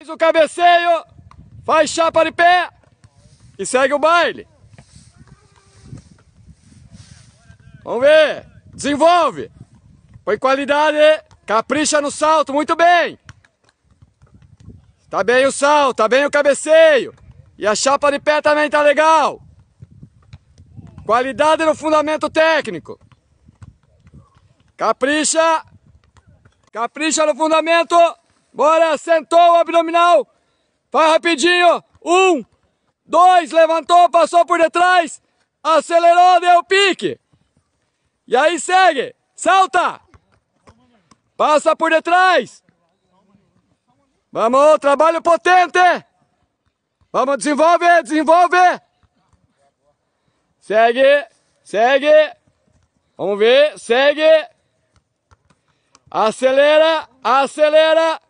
Faz o cabeceio, faz chapa de pé e segue o baile. Vamos ver. Desenvolve. Põe qualidade. Capricha no salto, muito bem. Tá bem o salto, tá bem o cabeceio. E a chapa de pé também tá legal. Qualidade no fundamento técnico. Capricha. Capricha no fundamento. Bora, sentou o abdominal. Vai rapidinho. Um, dois, levantou, passou por detrás. Acelerou, deu pique. E aí segue. Salta. Passa por detrás. Vamos, trabalho potente. Vamos, desenvolve, desenvolve. Segue, segue. Vamos ver, segue. Acelera, acelera.